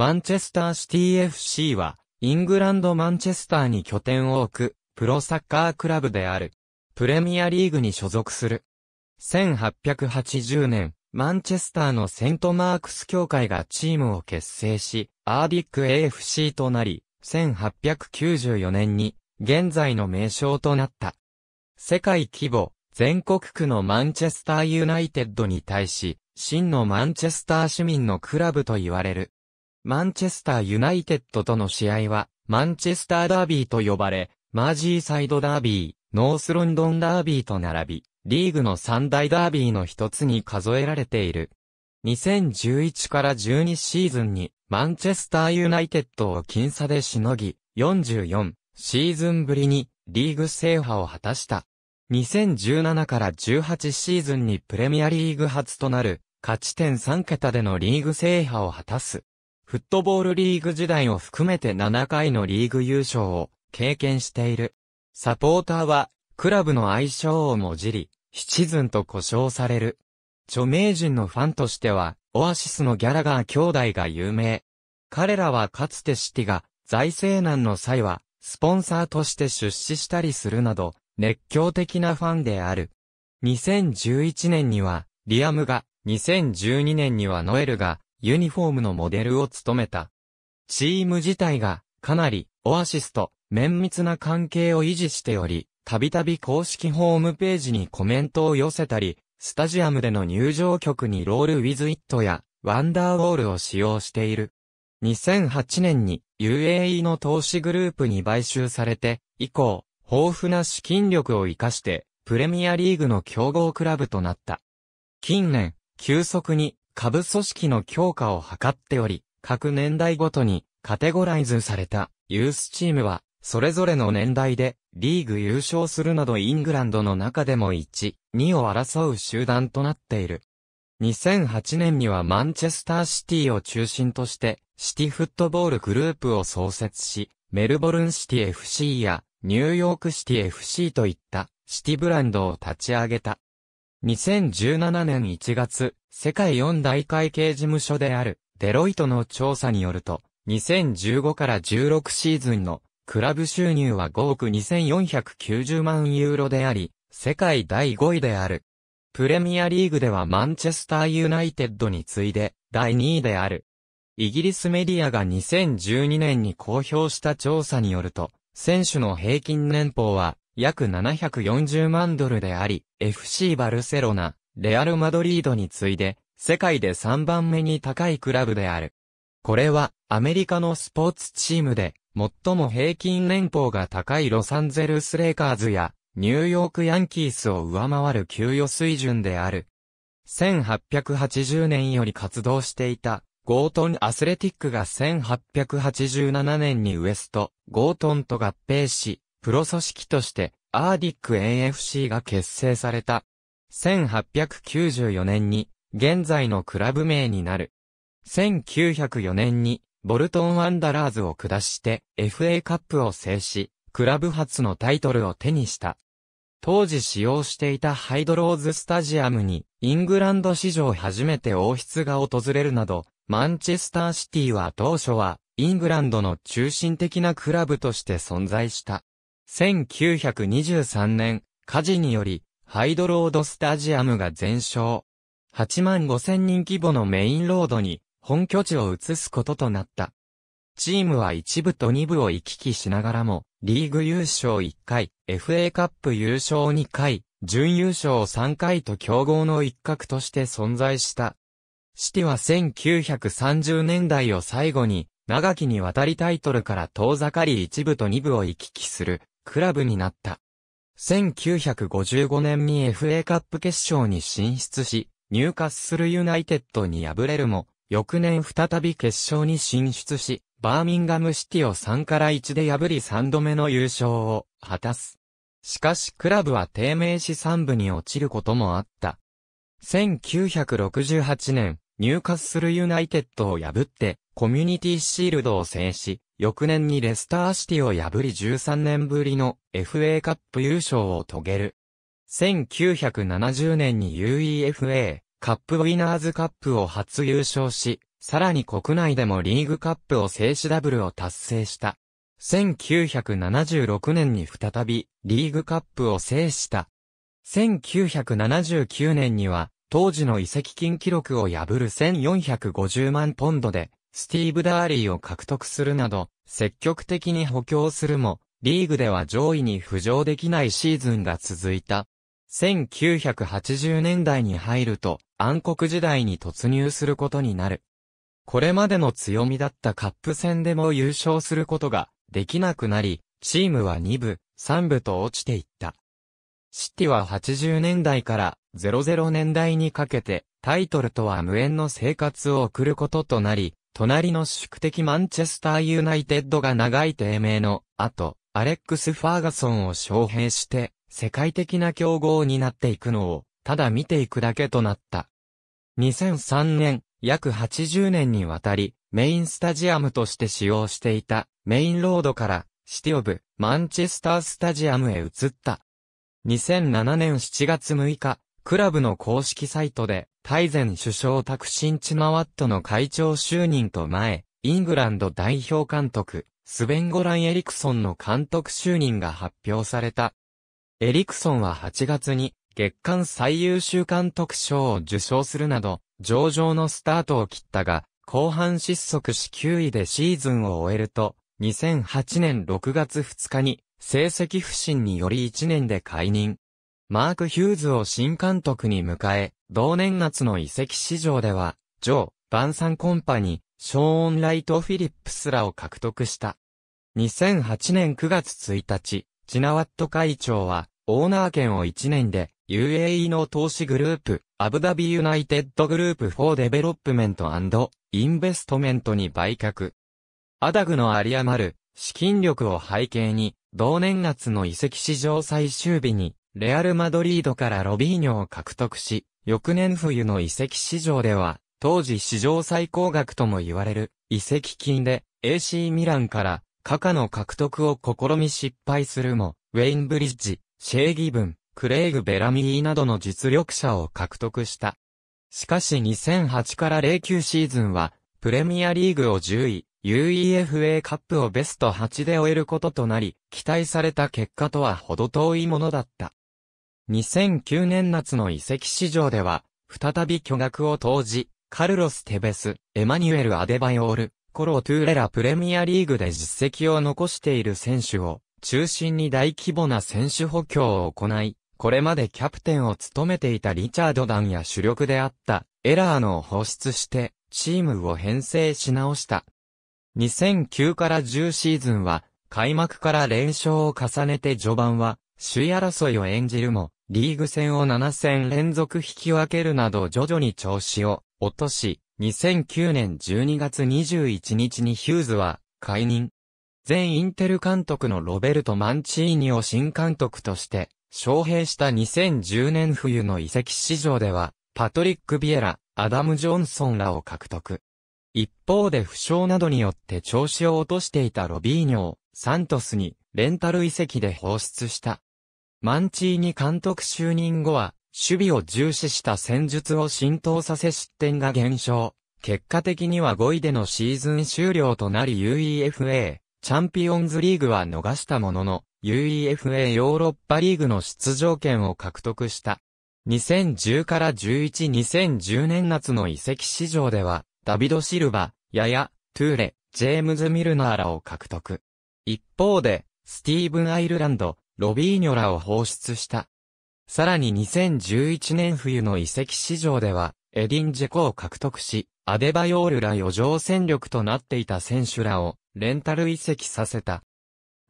マンチェスターシティ FC は、イングランドマンチェスターに拠点を置く、プロサッカークラブである。プレミアリーグに所属する。1880年、マンチェスターのセントマークス協会がチームを結成し、アーディック AFC となり、1894年に、現在の名称となった。世界規模、全国区のマンチェスターユナイテッドに対し、真のマンチェスター市民のクラブと言われる。マンチェスターユナイテッドとの試合は、マンチェスターダービーと呼ばれ、マージーサイドダービー、ノースロンドンダービーと並び、リーグの三大ダービーの一つに数えられている。2011から12シーズンに、マンチェスターユナイテッドを僅差でしのぎ、44シーズンぶりにリーグ制覇を果たした。2017から18シーズンにプレミアリーグ初となる、勝ち点3桁でのリーグ制覇を果たす。フットボールリーグ時代を含めて7回のリーグ優勝を経験している。サポーターは、クラブの愛称をもじり、シチズンと呼称される。著名人のファンとしては、オアシスのギャラガー兄弟が有名。彼らはかつてシティが財政難の際は、スポンサーとして出資したりするなど、熱狂的なファンである。2011年には、リアムが、2012年にはノエルが、ユニフォームのモデルを務めた。チーム自体が、かなり、オアシスと、綿密な関係を維持しており、たびたび公式ホームページにコメントを寄せたり、スタジアムでの入場曲にロールウィズイットや、ワンダーウォールを使用している。2008年に UAE の投資グループに買収されて、以降、豊富な資金力を活かして、プレミアリーグの競合クラブとなった。近年、急速に下部組織の強化を図っており、各年代ごとにカテゴライズされたユースチームは、それぞれの年代でリーグ優勝するなどイングランドの中でも1、2を争う集団となっている。2008年にはマンチェスターシティを中心として、シティフットボールグループを創設し、メルボルンシティ FC やニューヨークシティ FC といったシティブランドを立ち上げた。2017年1月、世界4大会計事務所である、デロイトの調査によると、2015から16シーズンのクラブ収入は5億2490万ユーロであり、世界第5位である。プレミアリーグではマンチェスターユナイテッドに次いで第2位である。イギリスメディアが2012年に公表した調査によると、選手の平均年俸は約740万ドルであり、FC バルセロナ、レアル・マドリードに次いで、世界で3番目に高いクラブである。これは、アメリカのスポーツチームで、最も平均年俸が高いロサンゼルス・レイカーズや、ニューヨーク・ヤンキースを上回る給与水準である。1880年より活動していた、ゴートン・アスレティックが1887年にウエスト、ゴートンと合併し、プロ組織として、アーディック AFC が結成された。1894年に、現在のクラブ名になる。1904年に、ボルトンワンダラーズを下して、FA カップを制し、クラブ初のタイトルを手にした。当時使用していたハイドローズスタジアムに、イングランド史上初めて王室が訪れるなど、マンチェスターシティは当初は、イングランドの中心的なクラブとして存在した。1923年、火事により、ハイドロードスタジアムが全焼。8万5千人規模のメインロードに、本拠地を移すこととなった。チームは1部と2部を行き来しながらも、リーグ優勝1回、FA カップ優勝2回、準優勝3回と競合の一角として存在した。シティは1930年代を最後に、長きにわたりタイトルから遠ざかり1部と2部を行き来する、クラブになった。1955年に FA カップ決勝に進出し、入荷するユナイテッドに敗れるも、翌年再び決勝に進出し、バーミンガムシティを3から1で破り3度目の優勝を果たす。しかしクラブは低迷し3部に落ちることもあった。1968年、入荷するユナイテッドを破って、コミュニティシールドを制し、翌年にレスターシティを破り13年ぶりの FA カップ優勝を遂げる。1970年に UEFA カップウィナーズカップを初優勝し、さらに国内でもリーグカップを制止ダブルを達成した。1976年に再びリーグカップを制した。1979年には当時の遺跡金記録を破る1450万ポンドでスティーブ・ダーリーを獲得するなど、積極的に補強するも、リーグでは上位に浮上できないシーズンが続いた。1980年代に入ると暗黒時代に突入することになる。これまでの強みだったカップ戦でも優勝することができなくなり、チームは2部、3部と落ちていった。シティは80年代から00年代にかけてタイトルとは無縁の生活を送ることとなり、隣の宿敵マンチェスターユナイテッドが長い低迷の後、アレックス・ファーガソンを招聘して、世界的な競合になっていくのを、ただ見ていくだけとなった。2003年、約80年にわたり、メインスタジアムとして使用していた、メインロードから、シティオブ、マンチェスタースタジアムへ移った。2007年7月6日、クラブの公式サイトで、改善首相タクシンチマワットの会長就任と前、イングランド代表監督、スベンゴラン・エリクソンの監督就任が発表された。エリクソンは8月に月間最優秀監督賞を受賞するなど、上々のスタートを切ったが、後半失速し9位でシーズンを終えると、2008年6月2日に成績不振により1年で解任。マーク・ヒューズを新監督に迎え、同年夏の遺跡市場では、ジョー、バンサンコンパニー、ショーン・ライト・フィリップスらを獲得した。2008年9月1日、ジナワット会長は、オーナー権を1年で、UAE の投資グループ、アブダビユナイテッドグループフォー・デベロップメントインベストメントに売却。アダグの有り余る資金力を背景に、同年夏の遺跡市場最終日にレアル・マドリードからロビーニョを獲得し、翌年冬の遺跡市場では、当時史上最高額とも言われる遺跡金で AC ミランからカカの獲得を試み失敗するも、ウェインブリッジ、シェイギブン、クレイグ・ベラミーなどの実力者を獲得した。しかし2008から09シーズンは、プレミアリーグを10位、UEFA カップをベスト8で終えることとなり、期待された結果とは程遠いものだった。2009年夏の移籍市場では、再び巨額を投じ、カルロス・テベス、エマニュエル・アデバヨール、コロ・トゥーレラプレミアリーグで実績を残している選手を中心に大規模な選手補強を行い、これまでキャプテンを務めていたリチャードダンや主力であったエラーのを放出してチームを編成し直した。2009から10シーズンは開幕から連勝を重ねて序盤は首位争いを演じるもリーグ戦を7戦連続引き分けるなど徐々に調子を落とし、2009年12月21日にヒューズは解任。前インテル監督のロベルト・マンチーニを新監督として招聘した2010年冬の移籍市場では、パトリック・ビエラ、アダム・ジョンソンらを獲得。一方で負傷などによって調子を落としていたロビーニョをサントスにレンタル移籍で放出した。マンチーニ監督就任後は、守備を重視した戦術を浸透させ失点が減少。結果的には5位でのシーズン終了となり UEFA、チャンピオンズリーグは逃したものの、UEFA ヨーロッパリーグの出場権を獲得した。2010から11、2010年夏の移籍市場では、ダビド・シルバ、ヤヤ、トゥーレ、ジェームズ・ミルナーらを獲得。一方で、スティーブン・アイルランド、ロビーニョラを放出した。さらに2011年冬の移籍市場では、エディンジェコを獲得し、アデバヨールら余剰戦力となっていた選手らを、レンタル移籍させた。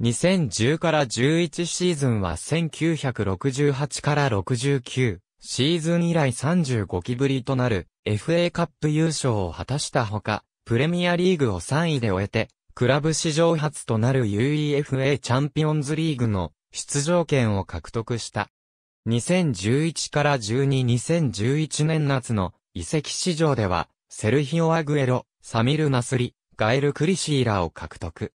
2010から11シーズンは1968から69シーズン以来35期ぶりとなる FA カップ優勝を果たしたほか、プレミアリーグを3位で終えて、クラブ史上初となる UEFA チャンピオンズリーグの出場権を獲得した。2011から12-2011年夏の移籍市場では、セルヒオ・アグエロ、サミル・ナスリ、ガエル・クリシーラを獲得。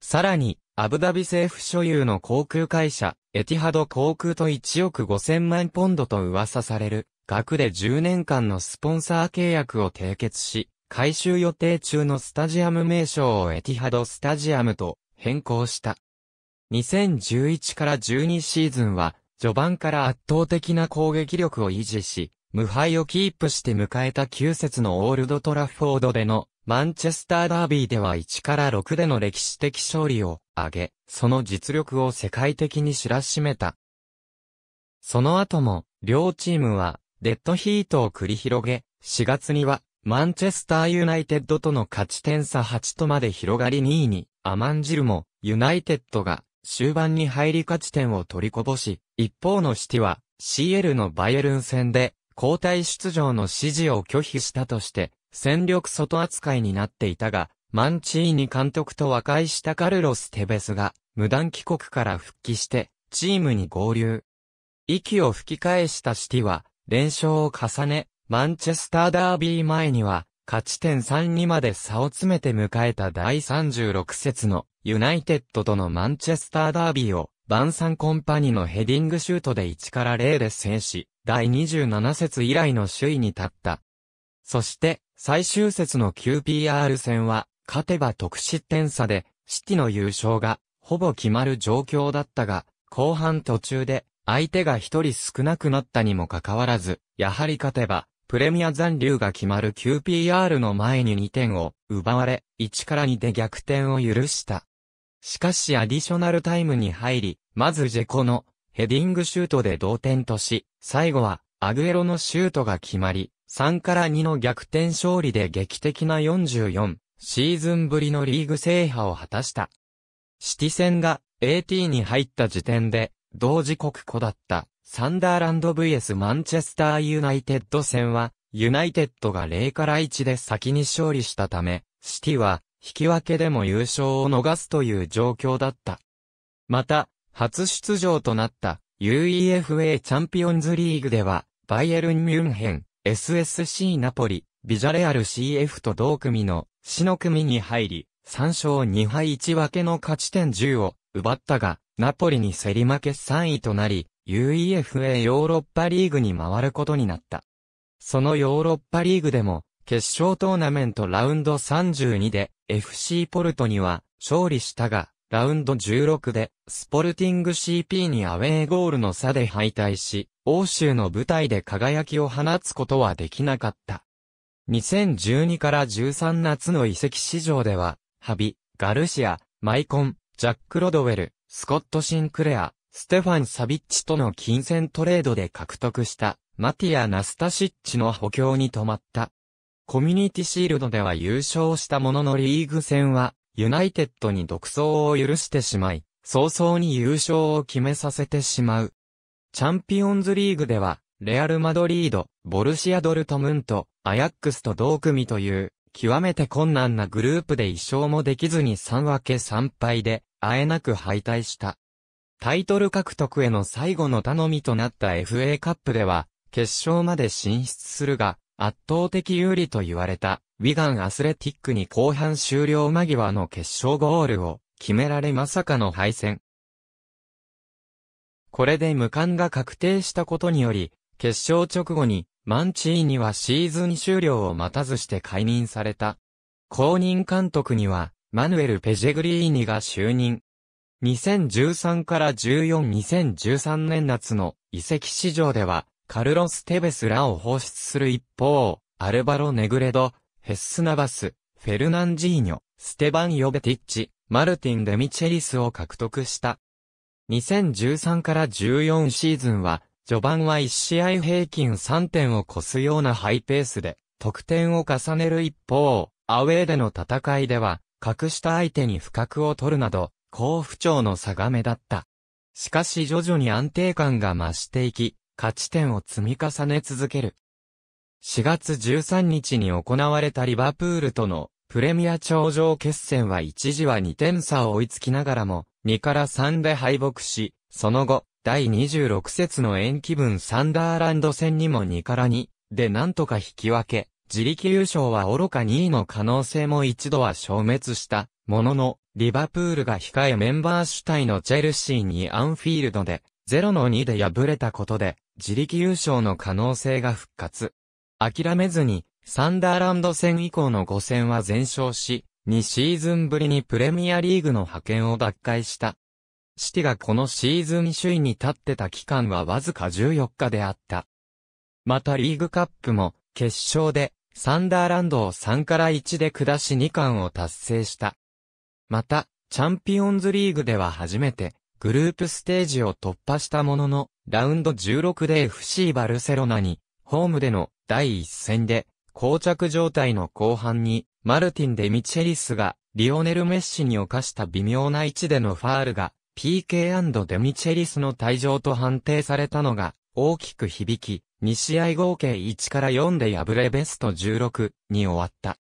さらに、アブダビ政府所有の航空会社、エティハド航空と1億5000万ポンドと噂される、額で10年間のスポンサー契約を締結し、改修予定中のスタジアム名称をエティハドスタジアムと変更した。2011から12シーズンは、序盤から圧倒的な攻撃力を維持し、無敗をキープして迎えた9節のオールドトラフォードでのマンチェスターダービーでは1から6での歴史的勝利を挙げ、その実力を世界的に知らしめた。その後も、両チームは、デッドヒートを繰り広げ、4月には、マンチェスターユナイテッドとの勝ち点差8とまで広がり2位に、アマンジルも、ユナイテッドが、終盤に入り勝ち点を取りこぼし、一方のシティは CL のバイエルン戦で交代出場の指示を拒否したとして戦力外扱いになっていたが、マンチーニ監督と和解したカルロス・テベスが無断帰国から復帰してチームに合流。息を吹き返したシティは連勝を重ね、マンチェスターダービー前には勝ち点3にまで差を詰めて迎えた第36節のユナイテッドとのマンチェスターダービーをバンサンコンパニのヘディングシュートで1から0で制し、第27節以来の首位に立った。そして、最終節の QPR 戦は、勝てば得失点差で、シティの優勝が、ほぼ決まる状況だったが、後半途中で、相手が一人少なくなったにもかかわらず、やはり勝てば、プレミア残留が決まる QPR の前に2点を奪われ、1から2で逆転を許した。しかしアディショナルタイムに入り、まずジェコのヘディングシュートで同点とし、最後はアグエロのシュートが決まり、3から2の逆転勝利で劇的な44シーズンぶりのリーグ制覇を果たした。シティ戦が AT に入った時点で同時刻子だったサンダーランド VS マンチェスターユナイテッド戦は、ユナイテッドが0から1で先に勝利したため、シティは引き分けでも優勝を逃すという状況だった。また、初出場となった UEFA チャンピオンズリーグでは、バイエルン・ミュンヘン、SSC ナポリ、ビジャレアル CF と同組の死の組に入り、3勝2敗1分けの勝ち点10を奪ったが、ナポリに競り負け3位となり、UEFA ヨーロッパリーグに回ることになった。そのヨーロッパリーグでも、決勝トーナメントラウンド32で FC ポルトには勝利したが、ラウンド16でスポルティング CP にアウェーゴールの差で敗退し、欧州の舞台で輝きを放つことはできなかった。2012から13夏の移籍市場では、ハビ、ガルシア、マイコン、ジャック・ロドウェル、スコット・シンクレア、ステファン・サビッチとの金銭トレードで獲得したマティア・ナスタシッチの補強に止まった。コミュニティシールドでは優勝したもののリーグ戦はユナイテッドに独走を許してしまい、早々に優勝を決めさせてしまう。チャンピオンズリーグでは、レアル・マドリード、ボルシア・ドルトムント、アヤックスと同組という、極めて困難なグループで一勝もできずに3分け3敗で、あえなく敗退した。タイトル獲得への最後の頼みとなった FA カップでは、決勝まで進出するが、圧倒的有利と言われた、ウィガンアスレティックに後半終了間際の決勝ゴールを決められまさかの敗戦。これで無冠が確定したことにより、決勝直後に、マンチーニはシーズン終了を待たずして解任された。公認監督には、マヌエル・ペジェグリーニが就任。2013から142013年夏の移籍市場では、カルロス・テベスらを放出する一方、アルバロ・ネグレド、ヘッスナバス、フェルナンジーニョ、ステバン・ヨベティッチ、マルティン・デミチェリスを獲得した。2013から14シーズンは、序盤は1試合平均3点を超すようなハイペースで、得点を重ねる一方、アウェーでの戦いでは、格下相手に不覚を取るなど、好不調の差が目だった。しかし徐々に安定感が増していき、勝ち点を積み重ね続ける。4月13日に行われたリバプールとのプレミア頂上決戦は一時は2点差を追いつきながらも、2から3で敗北し、その後、第26節の延期分サンダーランド戦にも2から2でなんとか引き分け、自力優勝は愚か2位の可能性も一度は消滅した、ものの、リバプールが控えメンバー主体のチェルシーにアンフィールドで、0-2で敗れたことで、自力優勝の可能性が復活。諦めずに、サンダーランド戦以降の5戦は全勝し、2シーズンぶりにプレミアリーグの派遣を奪回した。シティがこのシーズン首位に立ってた期間はわずか14日であった。またリーグカップも決勝でサンダーランドを3から1で下し2冠を達成した。また、チャンピオンズリーグでは初めて、グループステージを突破したものの、ラウンド16で FC バルセロナに、ホームでの第一戦で、膠着状態の後半に、マルティン・デ・ミチェリスが、リオネル・メッシに犯した微妙な位置でのファールが、PK& デ・ミチェリスの退場と判定されたのが、大きく響き、2試合合計1から4で敗れベスト16に終わった。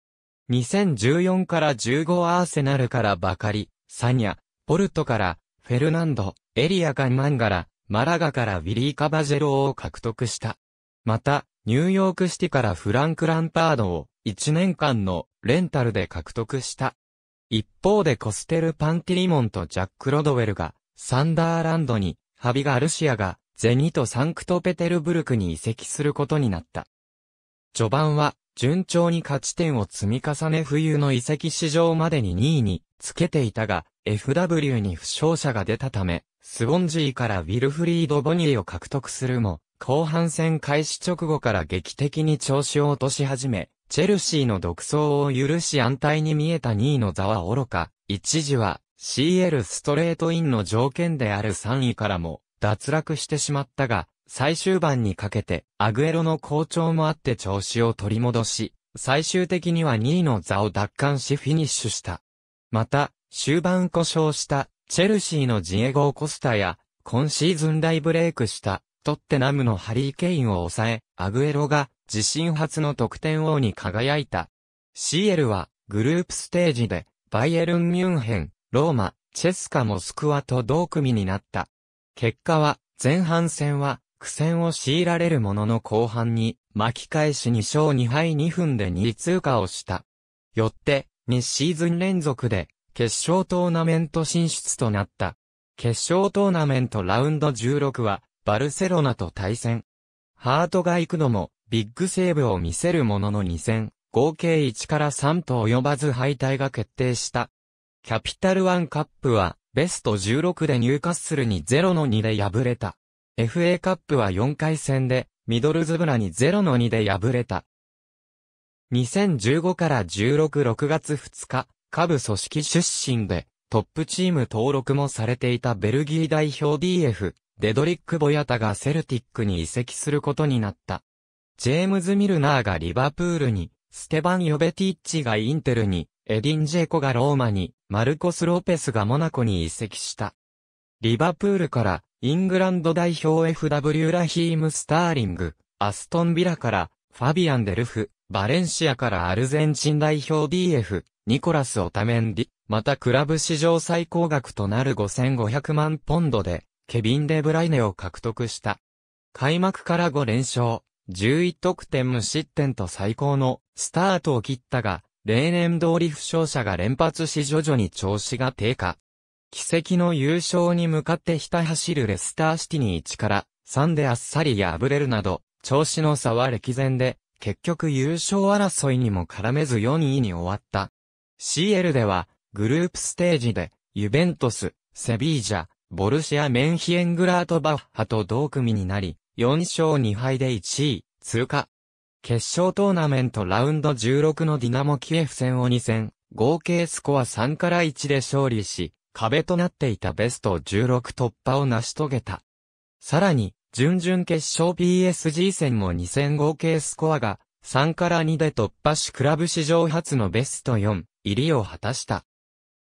2014から15アーセナルからバカリ、サニア、ポルトから、フェルナンド、エリアガンマンガラ、マラガからウィリー・カバジェロを獲得した。また、ニューヨークシティからフランク・ランパードを1年間のレンタルで獲得した。一方でコステル・パンティリモンとジャック・ロドウェルがサンダーランドに、ハビガルシアがゼニとサンクトペテルブルクに移籍することになった。序盤は、順調に勝ち点を積み重ね冬の移籍市場までに2位につけていたが、FW に負傷者が出たため、スボンジーからウィルフリード・ボニーを獲得するも、後半戦開始直後から劇的に調子を落とし始め、チェルシーの独走を許し安泰に見えた2位の座は愚か、一時は CL ストレートインの条件である3位からも脱落してしまったが、最終盤にかけて、アグエロの好調もあって調子を取り戻し、最終的には2位の座を奪還しフィニッシュした。また、終盤故障したチェルシーのジエゴー・コスタや、今シーズン大ブレイクしたトッテナムのハリー・ケインを抑え、アグエロが自身初の得点王に輝いた。CL はグループステージでバイエルン・ミュンヘン、ローマ、チェスカ・モスクワと同組になった。結果は、前半戦は、苦戦を強いられるものの後半に、巻き返し2勝2敗2分で2位通過をした。よって、2シーズン連続で、決勝トーナメント進出となった。決勝トーナメントラウンド16は、バルセロナと対戦。ハートが行くのも、ビッグセーブを見せるものの2戦、合計1から3と及ばず敗退が決定した。キャピタルワンカップは、ベスト16でニューカッスルに0の2で敗れた。FA カップは4回戦で、ミドルズブラに0の2で敗れた。2015から166月2日、下部組織出身で、トップチーム登録もされていたベルギー代表 DF、デドリック・ボヤタがセルティックに移籍することになった。ジェームズ・ミルナーがリバプールに、ステバン・ヨベティッチがインテルに、エディン・ジェコがローマに、マルコス・ロペスがモナコに移籍した。リバプールから、イングランド代表 FW ラヒーム・スターリング、アストン・ビラから、ファビアン・デルフ、バレンシアからアルゼンチン代表 DF、ニコラス・オタメンディ、またクラブ史上最高額となる5500万ポンドで、ケビン・デブライネを獲得した。開幕から5連勝、11得点無失点と最高のスタートを切ったが、例年通り負傷者が連発し徐々に調子が低下。奇跡の優勝に向かってひた走るレスターシティに1から3であっさり敗れるなど、調子の差は歴然で、結局優勝争いにも絡めず4位に終わった。CL では、グループステージで、ユベントス、セビージャ、ボルシア・メンヒエングラートバッハと同組になり、4勝2敗で1位、通過。決勝トーナメントラウンド16のディナモキエフ戦を2戦、合計スコア3から1で勝利し、壁となっていたベスト16突破を成し遂げた。さらに、準々決勝 PSG 戦も2戦合計スコアが3から2で突破しクラブ史上初のベスト4入りを果たした。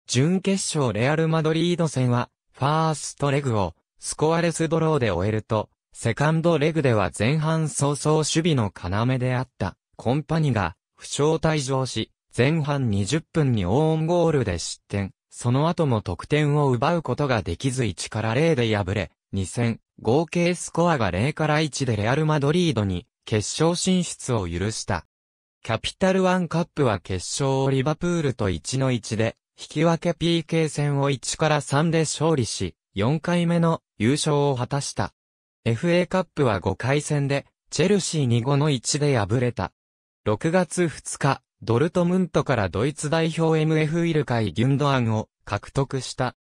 準決勝レアルマドリード戦はファーストレグをスコアレスドローで終えるとセカンドレグでは前半早々守備の要であった、コンパニが、負傷退場し、前半20分にオーンゴールで失点。その後も得点を奪うことができず1から0で敗れ、2戦、合計スコアが0から1でレアルマドリードに、決勝進出を許した。キャピタルワンカップは決勝をリバプールと1の1で、引き分け PK 戦を1から3で勝利し、4回目の優勝を果たした。FA カップは5回戦で、チェルシーに5の1で敗れた。6月2日、ドルトムントからドイツ代表 MF イルカイ・ギュンドアンを獲得した。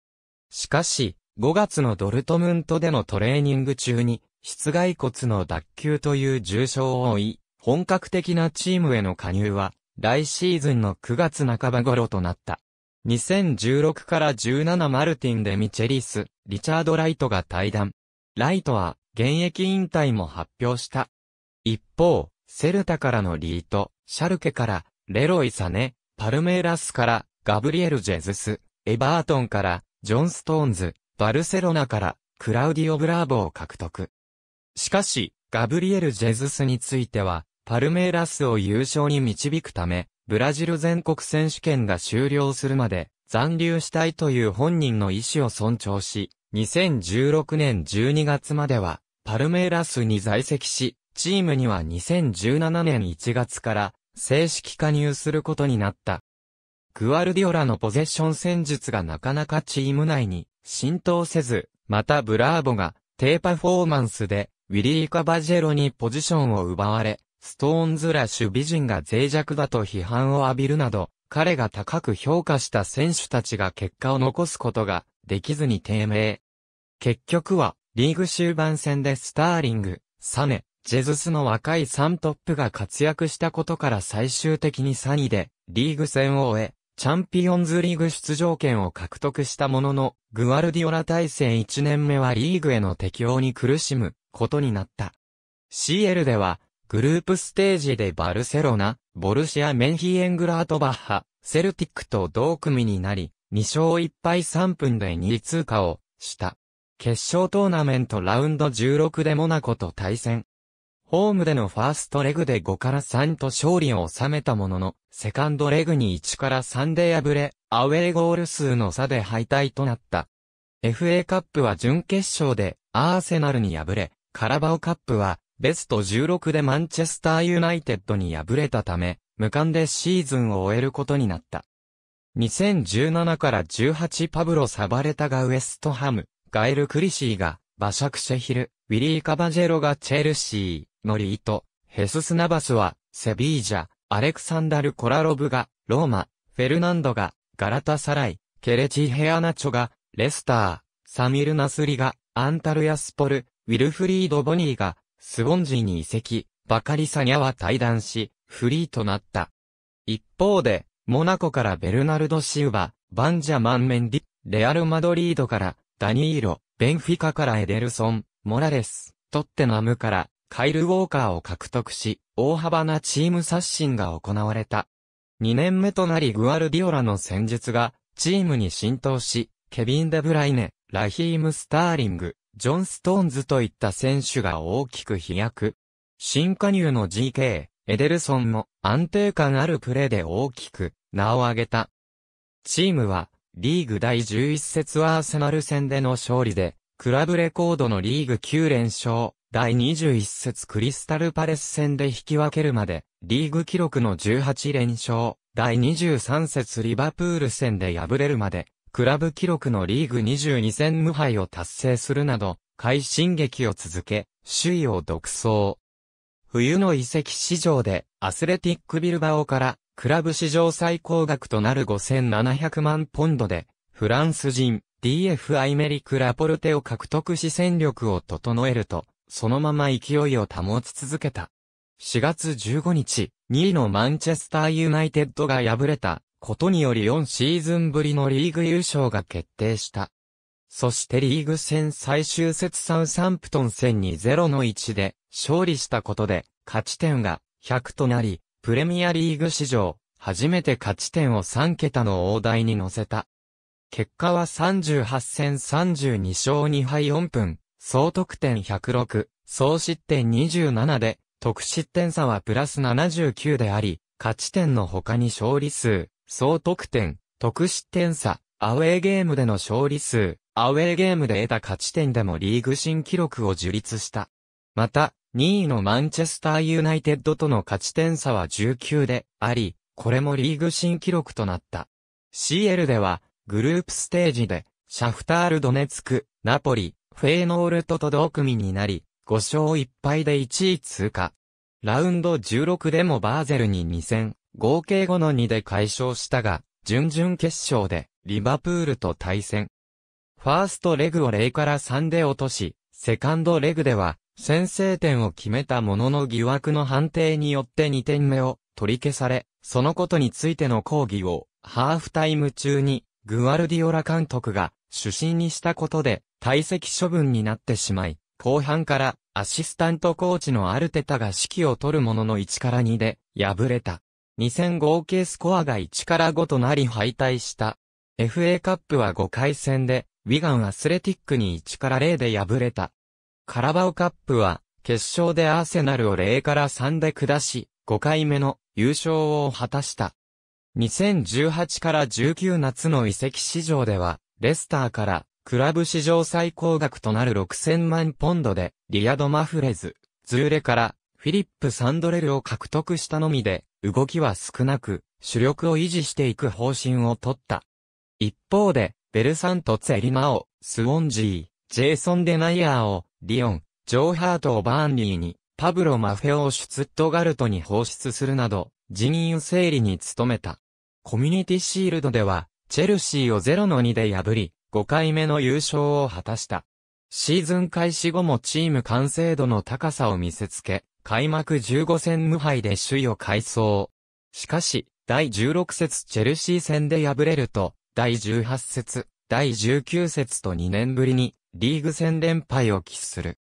しかし、5月のドルトムントでのトレーニング中に、室外骨の脱臼という重傷を負い、本格的なチームへの加入は、来シーズンの9月半ば頃となった。2016から17マルティンでミチェリス、リチャード・ライトが対談。ライトは、現役引退も発表した。一方、セルタからのリート、シャルケから、レロイ・サネ、パルメイラスから、ガブリエル・ジェズス、エバートンから、ジョン・ストーンズ、バルセロナから、クラウディオ・ブラーボを獲得。しかし、ガブリエル・ジェズスについては、パルメイラスを優勝に導くため、ブラジル全国選手権が終了するまで、残留したいという本人の意思を尊重し、2016年12月までは、パルメイラスに在籍し、チームには2017年1月から正式加入することになった。グアルディオラのポゼッション戦術がなかなかチーム内に浸透せず、またブラーボが低パフォーマンスでウィリー・カバジェロにポジションを奪われ、ストーンズら守備陣が脆弱だと批判を浴びるなど、彼が高く評価した選手たちが結果を残すことができずに低迷。結局はリーグ終盤戦でスターリング、サネ、ジェズスの若い3トップが活躍したことから最終的にサニで、リーグ戦を終え、チャンピオンズリーグ出場権を獲得したものの、グアルディオラ体制1年目はリーグへの適応に苦しむことになった。CL では、グループステージでバルセロナ、ボルシア・メンヒエングラートバッハ、セルティックと同組になり、2勝1敗3分で2位通過をした。決勝トーナメントラウンド16でモナコと対戦。ホームでのファーストレグで5から3と勝利を収めたものの、セカンドレグに1から3で敗れ、アウェーゴール数の差で敗退となった。FA カップは準決勝でアーセナルに敗れ、カラバオカップはベスト16でマンチェスターユナイテッドに敗れたため、無冠でシーズンを終えることになった。2017から18パブロ・サバレタがウエストハム、ガエル・クリシーが、バシャクシェヒル、ウィリー・カバジェロがチェルシー、ノリート、ヘスス・ナバスは、セビージャ、アレクサンダル・コラロブが、ローマ、フェルナンドが、ガラタ・サライ、ケレチ・ヘアナチョが、レスター、サミル・ナスリが、アンタルヤ・スポル、ウィルフリード・ボニーが、スウォンジーに移籍、バカリ・サニャは退団し、フリーとなった。一方で、モナコからベルナルド・シウバ、バンジャ・マンメンディ、レアル・マドリードから、ダニーロ、ベンフィカからエデルソン、モラレス、トッテナムからカイル・ウォーカーを獲得し、大幅なチーム刷新が行われた。2年目となりグアルディオラの戦術が、チームに浸透し、ケビン・デブライネ、ラヒーム・スターリング、ジョン・ストーンズといった選手が大きく飛躍。新加入の GK、エデルソンも安定感あるプレーで大きく名を上げた。チームはリーグ第11節アーセナル戦での勝利で、クラブレコードのリーグ9連勝、第21節クリスタルパレス戦で引き分けるまで、リーグ記録の18連勝、第23節リバプール戦で敗れるまで、クラブ記録のリーグ22戦無敗を達成するなど、快進撃を続け、首位を独走。冬の遺跡市場で、アスレティックビルバオから、クラブ史上最高額となる5700万ポンドで、フランス人、DF アイメリク・ラポルテを獲得し戦力を整えると、そのまま勢いを保ち続けた。4月15日、2位のマンチェスターユナイテッドが敗れたことにより4シーズンぶりのリーグ優勝が決定した。そしてリーグ戦最終節サウサンプトン戦に0の1で勝利したことで勝ち点が100となり、プレミアリーグ史上、初めて勝ち点を3桁の大台に乗せた。結果は38戦32勝2敗4分、総得点106、総失点27で、得失点差はプラス79であり、勝ち点の他に勝利数、総得点、得失点差、アウェーゲームでの勝利数、アウェーゲームで得た勝ち点でもリーグ新記録を樹立した。また、2位のマンチェスターユナイテッドとの勝ち点差は19であり、これもリーグ新記録となった。CL では、グループステージで、シャフタールドネツク、ナポリ、フェーノールトと同組になり、5勝1敗で1位通過。ラウンド16でもバーゼルに2戦、合計5の2で解消したが、準々決勝で、リバプールと対戦。ファーストレグを0から3で落とし、セカンドレグでは、先制点を決めたものの疑惑の判定によって2点目を取り消され、そのことについての抗議をハーフタイム中にグアルディオラ監督が主審にしたことで退席処分になってしまい、後半からアシスタントコーチのアルテタが指揮を取るものの1から2で敗れた。2戦合計スコアが1から5となり敗退した。FA カップは5回戦で、ウィガンアスレティックに1から0で敗れた。カラバオカップは、決勝でアーセナルを0から3で下し、5回目の優勝を果たした。2018から19夏の移籍市場では、レスターから、クラブ史上最高額となる6000万ポンドで、リアド・マフレズ、ズーレから、フィリップ・サンドレルを獲得したのみで、動きは少なく、主力を維持していく方針を取った。一方で、ベルサント・ツェリナオ、スウォンジー、ジェイソン・デナイアーを、リオン、ジョーハートをバーンリーに、パブロ・マフェオをシュツットガルトに放出するなど、人員整理に努めた。コミュニティシールドでは、チェルシーを0-2で破り、5回目の優勝を果たした。シーズン開始後もチーム完成度の高さを見せつけ、開幕15戦無敗で首位を改装。しかし、第16節チェルシー戦で敗れると、第18節、第19節と2年ぶりにリーグ戦連敗を喫する。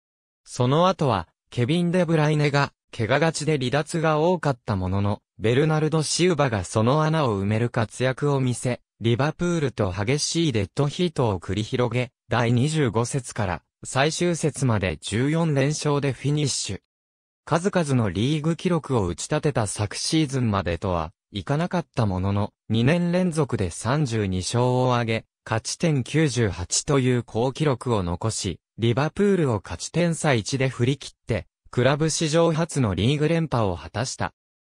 その後は、ケビン・デブライネが、怪我がちで離脱が多かったものの、ベルナルド・シウバがその穴を埋める活躍を見せ、リバプールと激しいデッドヒートを繰り広げ、第25節から最終節まで14連勝でフィニッシュ。数々のリーグ記録を打ち立てた昨シーズンまでとは、いかなかったものの、2年連続で32勝を挙げ、勝ち点98という好記録を残し、リバプールを勝ち点差1で振り切って、クラブ史上初のリーグ連覇を果たした。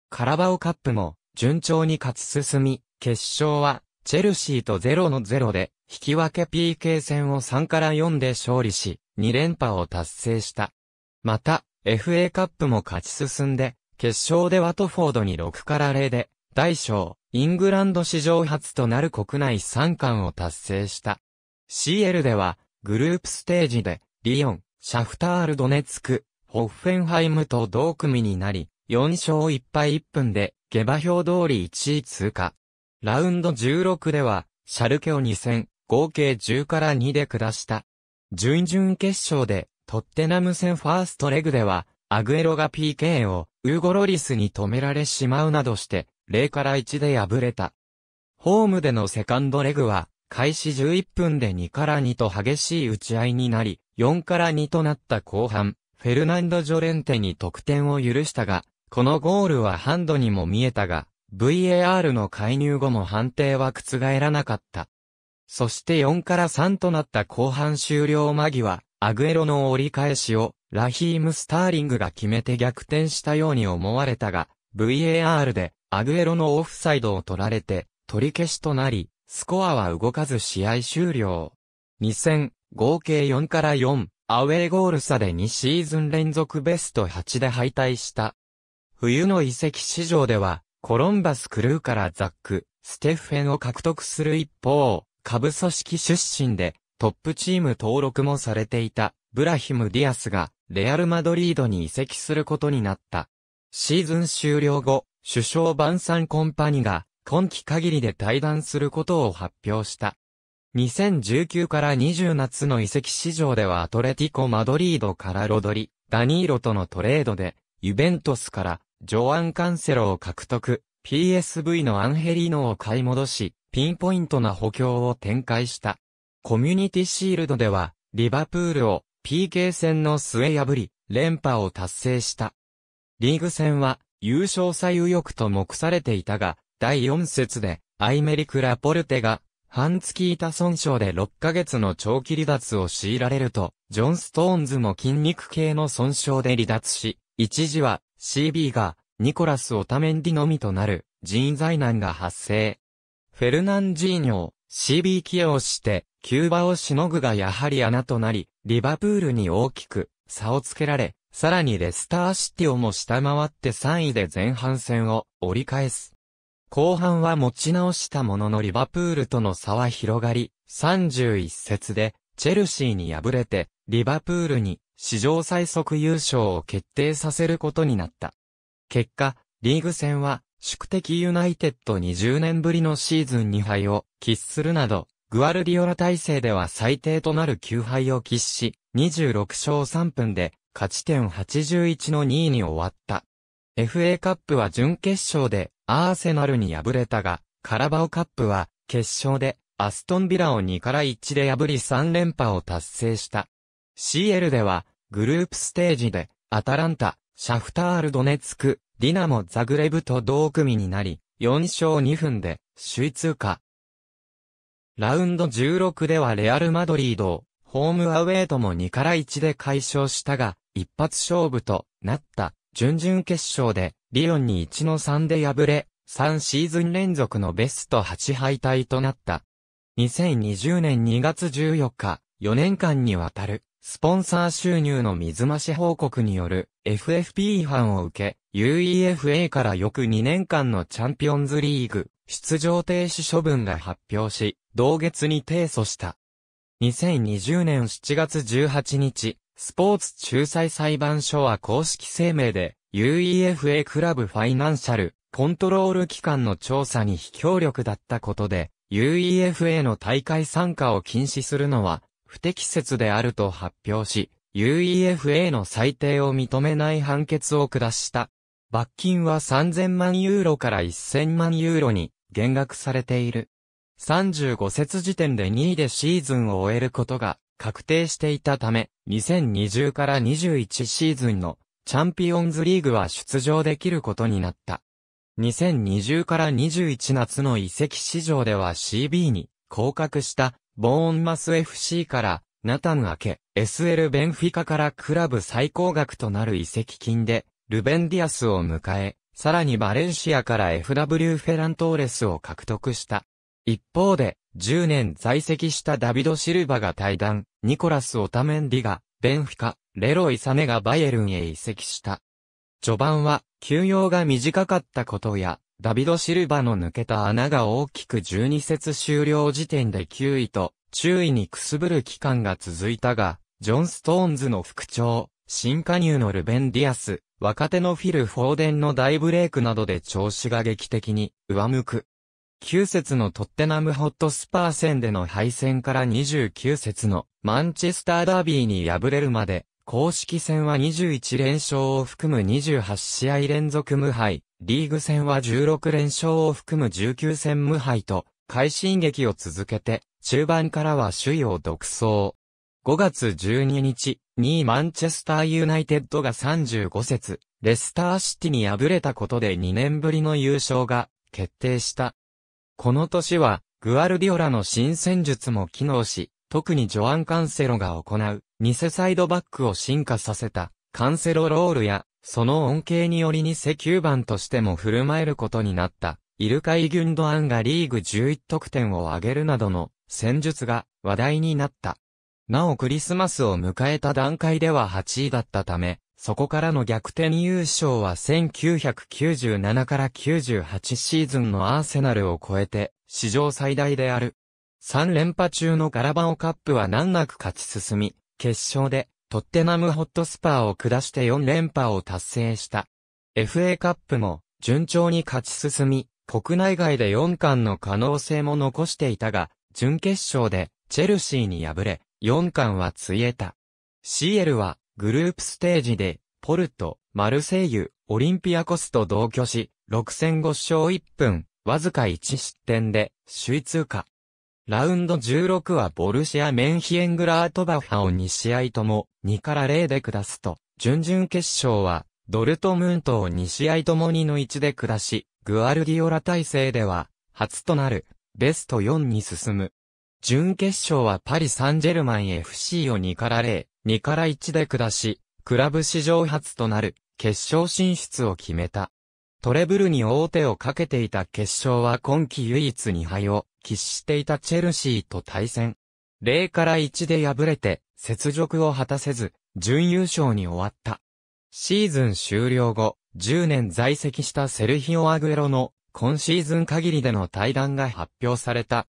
カラバオカップも順調に勝ち進み、決勝はチェルシーと0の0で引き分け PK 戦を3から4で勝利し、2連覇を達成した。また、FA カップも勝ち進んで、決勝でワトフォードに6から0で、大勝、イングランド史上初となる国内3冠を達成した。CL では、グループステージで、リオン、シャフタールドネツク、ホッフェンハイムと同組になり、4勝1敗1分で、下馬評通り1位通過。ラウンド16では、シャルケを2戦、合計10から2で下した。準々決勝で、トッテナム戦ファーストレグでは、アグエロが PK を、ウーゴロリスに止められしまうなどして、0から1で敗れた。ホームでのセカンドレグは、開始11分で2から2と激しい打ち合いになり、4から2となった後半、フェルナンド・ジョレンテに得点を許したが、このゴールはハンドにも見えたが、VAR の介入後も判定は覆らなかった。そして4から3となった後半終了間際、アグエロの折り返しを、ラヒーム・スターリングが決めて逆転したように思われたが、VAR でアグエロのオフサイドを取られて、取り消しとなり、スコアは動かず試合終了。2戦、合計4から4、アウェーゴール差で2シーズン連続ベスト8で敗退した。冬の移籍市場では、コロンバスクルーからザック、ステッフェンを獲得する一方、下部組織出身で、トップチーム登録もされていた、ブラヒム・ディアスが、レアル・マドリードに移籍することになった。シーズン終了後、首相万産コンパニが今期限りで退団することを発表した。2019から20夏の移籍市場ではアトレティコ・マドリードからロドリ、ダニーロとのトレードで、ユベントスからジョアン・カンセロを獲得、PSV のアンヘリーノを買い戻し、ピンポイントな補強を展開した。コミュニティシールドでは、リバプールを PK 戦の末破り、連覇を達成した。リーグ戦は、優勝最右翼と目されていたが、第4節で、アイメリク・ラポルテが、半月板損傷で6ヶ月の長期離脱を強いられると、ジョン・ストーンズも筋肉系の損傷で離脱し、一時は CB がニコラス・オタメンディのみとなる人材難が発生。フェルナンジーニョを CB 起用して、キューバをしのぐがやはり穴となり、リバプールに大きく差をつけられ、さらにレスターシティをも下回って3位で前半戦を折り返す。後半は持ち直したもののリバプールとの差は広がり、31節でチェルシーに敗れて、リバプールに史上最速優勝を決定させることになった。結果、リーグ戦は宿敵ユナイテッド20年ぶりのシーズン2敗を喫するなど、グアルディオラ体制では最低となる9敗を喫し、26勝3分で勝ち点81の2位に終わった。FA カップは準決勝でアーセナルに敗れたが、カラバオカップは決勝でアストンビラを2から1で破り3連覇を達成した。CL ではグループステージでアタランタ、シャフタールドネツク、ディナモザグレブと同組になり、4勝2分で首位通過。ラウンド16ではレアルマドリードをホームアウェイとも2から1で解消したが、一発勝負となった準々決勝でリオンに1の3で敗れ、3シーズン連続のベスト8敗退となった。2020年2月14日、4年間にわたる、スポンサー収入の水増し報告による FFP 違反を受け、UEFA から翌2年間のチャンピオンズリーグ出場停止処分が発表し、同月に提訴した。2020年7月18日、スポーツ仲裁裁判所は公式声明で、UEFA クラブファイナンシャル、コントロール機関の調査に非協力だったことで、UEFA の大会参加を禁止するのは不適切であると発表し、UEFA の裁定を認めない判決を下した。罰金は3000万ユーロから1000万ユーロに減額されている。35節時点で2位でシーズンを終えることが確定していたため、2020から21シーズンのチャンピオンズリーグは出場できることになった。2020から21夏の移籍市場では CB に降格したボーンマス FC からナタン・アケ、SL ベンフィカからクラブ最高額となる移籍金でルベンディアスを迎え、さらにバレンシアから FW フェラントーレスを獲得した。一方で、10年在籍したダビド・シルバが退団、ニコラス・オタメンディが、ベンフィカ、レロイ・サネがバイエルンへ移籍した。序盤は、休養が短かったことや、ダビド・シルバの抜けた穴が大きく12節終了時点で9位と、注意にくすぶる期間が続いたが、ジョン・ストーンズの副長、新加入のルベン・ディアス、若手のフィル・フォーデンの大ブレイクなどで調子が劇的に上向く。9節のトッテナムホットスパー戦での敗戦から29節のマンチェスターダービーに敗れるまで、公式戦は21連勝を含む28試合連続無敗、リーグ戦は16連勝を含む19戦無敗と、快進撃を続けて、中盤からは首位を独走。5月12日、2位マンチェスターユナイテッドが35節、レスターシティに敗れたことで2年ぶりの優勝が決定した。この年は、グアルディオラの新戦術も機能し、特にジョアン・カンセロが行う、偽サイドバックを進化させた、カンセロロールや、その恩恵により偽9番としても振る舞えることになった、イルカイ・ギュンドアンがリーグ11得点を挙げるなどの戦術が話題になった。なおクリスマスを迎えた段階では8位だったため、そこからの逆転優勝は1997から98シーズンのアーセナルを超えて、史上最大である。3連覇中のガラバオカップは難なく勝ち進み、決勝で、トッテナムホットスパーを下して4連覇を達成した。FA カップも、順調に勝ち進み、国内外で4冠の可能性も残していたが、準決勝で、チェルシーに敗れ、4冠はついえた。CL は、グループステージで、ポルト、マルセイユ、オリンピアコスと同居し、6戦5勝1分、わずか1失点で、首位通過。ラウンド16はボルシア・メンヒエングラートバッハを2試合とも2から0で下すと、準々決勝はドルトムントを2試合とも2の1で下し、グアルディオラ体制では初となるベスト4に進む。準決勝はパリ・サンジェルマン FC を2から0、2から1で下し、クラブ史上初となる決勝進出を決めた。トレブルに大手をかけていた決勝は今季唯一2敗を喫していたチェルシーと対戦。0から1で敗れて、雪辱を果たせず、準優勝に終わった。シーズン終了後、10年在籍したセルヒオ・アグエロの今シーズン限りでの対談が発表された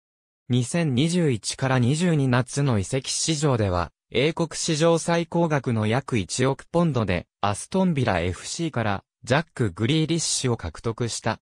2021から22夏の移籍市場では、英国史上最高額の約1億ポンドで、アストンビラ FC からジャック・グリーリッシュを獲得した。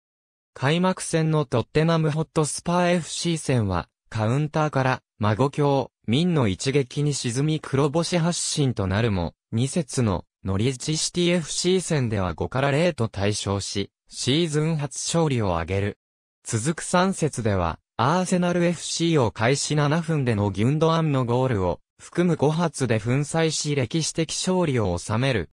開幕戦のトッテナムホットスパー FC 戦は、カウンターから、孫強、民の一撃に沈み黒星発進となるも、2節のノリッジシティ FC 戦では5から0と対象し、シーズン初勝利を挙げる。続く3節では、アーセナル FC を開始7分でのギュンドアンのゴールを含む5発で粉砕し歴史的勝利を収める。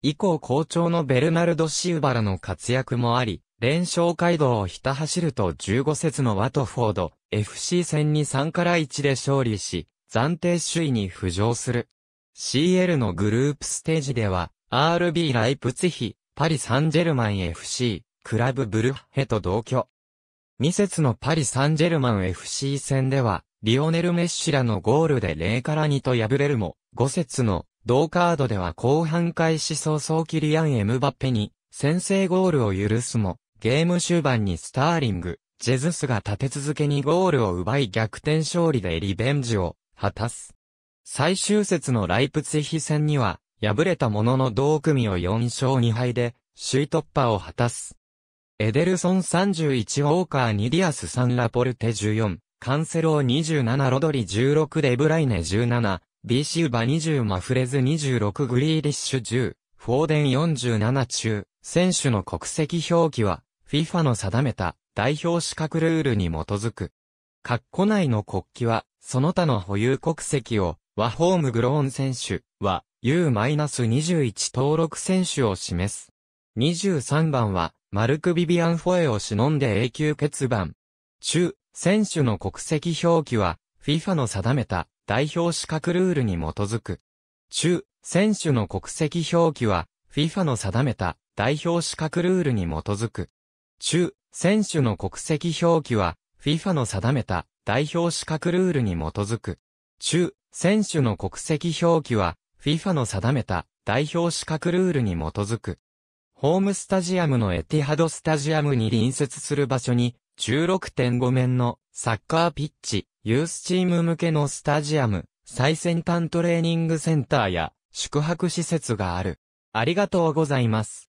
以降好調のベルナルド・シウバラの活躍もあり、連勝街道をひた走ると15節のワトフォード FC 戦に3から1で勝利し、暫定首位に浮上する。CL のグループステージでは、RB ライプツヒ、パリ・サンジェルマン FC、クラブブルッヘと同居。二節のパリ・サンジェルマン FC 戦では、リオネル・メッシらのゴールで0から2と敗れるも、5節の同カードでは後半開始早々キリアン・エムバッペに先制ゴールを許すも、ゲーム終盤にスターリング、ジェズスが立て続けにゴールを奪い逆転勝利でリベンジを果たす。最終節のライプツィヒ戦には、敗れたものの同組を4勝2敗で、首位突破を果たす。エデルソン31、ウォーカー2、ディアス3、ラポルテ14、カンセロー27、ロドリ16、デブライネ17、シウバ20、マフレズ26、グリーリッシュ10、フォーデン47中、選手の国籍表記は、FIFA の定めた代表資格ルールに基づく。括弧内の国旗は、その他の保有国籍を、ワホームグローン選手は U-21 登録選手を示す。23番はマルク・ビビアン・フォエを忍んで永久欠番。中、選手の国籍表記は、FIFA の定めた代表資格ルールに基づく。中、選手の国籍表記は、FIFA の定めた代表資格ルールに基づく。中、選手の国籍表記は、FIFA の定めた代表資格ルールに基づく。中、選手の国籍表記は、FIFA の定めた代表資格ルールに基づく。ホームスタジアムのエティハドスタジアムに隣接する場所に、16.5面のサッカーピッチ、ユースチーム向けのスタジアム、最先端トレーニングセンターや宿泊施設がある。ありがとうございます。